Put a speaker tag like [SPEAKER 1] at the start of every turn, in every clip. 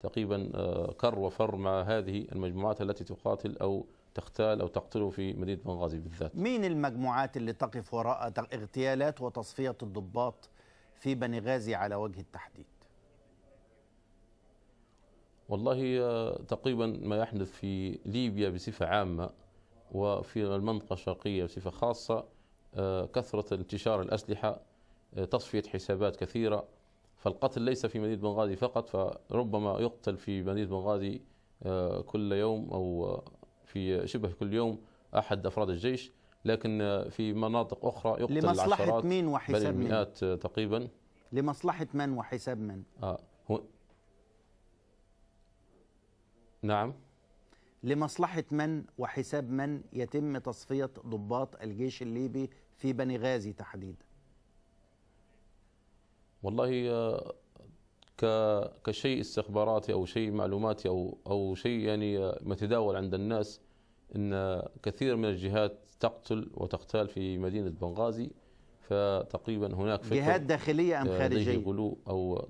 [SPEAKER 1] تقريبا آه، كر وفر مع هذه المجموعات التي تقاتل أو تغتال أو تقتله في مدينة بنغازي بالذات
[SPEAKER 2] مين المجموعات اللي تقف وراء اغتيالات وتصفية الضباط في بنغازي على وجه التحديد
[SPEAKER 1] والله آه، تقريبا ما يحدث في ليبيا بصفة عامة وفي المنطقة الشرقية بصفة خاصة آه، كثرة انتشار الأسلحة تصفية حسابات كثيرة فالقتل ليس في مدينة بنغازي فقط فربما يقتل في مدينة بنغازي آه، كل يوم أو آه، في شبه كل يوم أحد أفراد الجيش لكن آه، في مناطق أخرى يقتل لمصلحة العشرات مين وحساب بل المئات من؟ تقريبا
[SPEAKER 2] لمصلحة من وحساب من؟ آه هو نعم لمصلحة من وحساب من يتم تصفية ضباط الجيش الليبي في بني غازي تحديدا
[SPEAKER 1] والله آه، كشيء استخباراتي او شيء معلوماتي او او شيء يعني آه، متداول عند الناس ان كثير من الجهات تقتل وتقتال في مدينه بنغازي فتقريبا هناك فكرة جهات داخليه ام آه، خارجيه؟ يقولوا او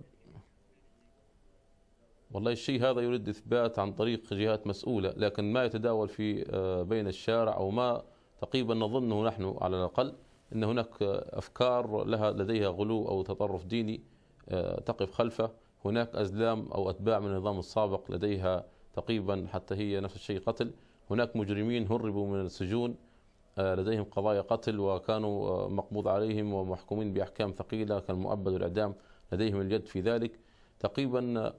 [SPEAKER 1] والله الشيء هذا يريد اثبات عن طريق جهات مسؤوله لكن ما يتداول في بين الشارع او ما تقريبا نظنه نحن على الاقل ان هناك افكار لها لديها غلو او تطرف ديني آه، تقف خلفه هناك ازلام او اتباع من النظام السابق لديها تقريبا حتى هي نفس الشيء قتل هناك مجرمين هربوا من السجون آه، لديهم قضايا قتل وكانوا آه، مقبوض عليهم ومحكومين باحكام ثقيله كالمؤبد والاعدام لديهم اليد في ذلك تقريبا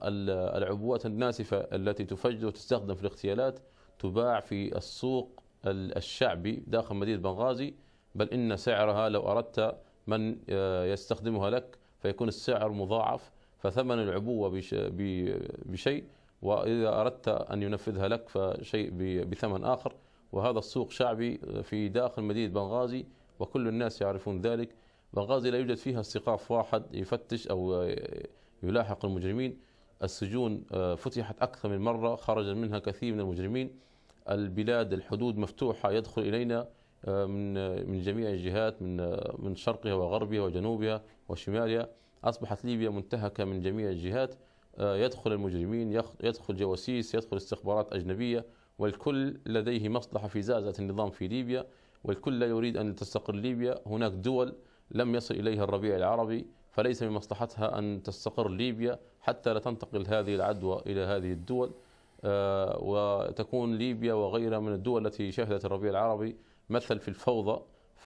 [SPEAKER 1] العبوات الناسفه التي تفجر وتستخدم في الاغتيالات تباع في السوق الشعبي داخل مدينه بنغازي بل إن سعرها لو أردت من آه، يستخدمها لك فيكون السعر مضاعف فثمن العبوة بشيء وإذا أردت أن ينفذها لك فشيء بثمن آخر وهذا السوق شعبي آه، في داخل مدينة بنغازي وكل الناس يعرفون ذلك بنغازي لا يوجد فيها استيقاف واحد يفتش أو آه، يلاحق المجرمين السجون فتحت أكثر من مرة خرج منها كثير من المجرمين البلاد الحدود مفتوحة يدخل إلينا آه، من من جميع الجهات من من شرقها وغربها وجنوبها وشمالها اصبحت ليبيا منتهكه من جميع الجهات آه، يدخل المجرمين يدخل جواسيس يدخل استخبارات اجنبيه والكل لديه مصلحه في زازه النظام في ليبيا والكل لا يريد ان تستقر ليبيا هناك دول لم يصل اليها الربيع العربي فليس من مصلحتها ان تستقر ليبيا حتى لا تنتقل هذه العدوى الى هذه الدول آه، وتكون ليبيا وغيرها من الدول التي شهدت الربيع العربي مثل في الفوضى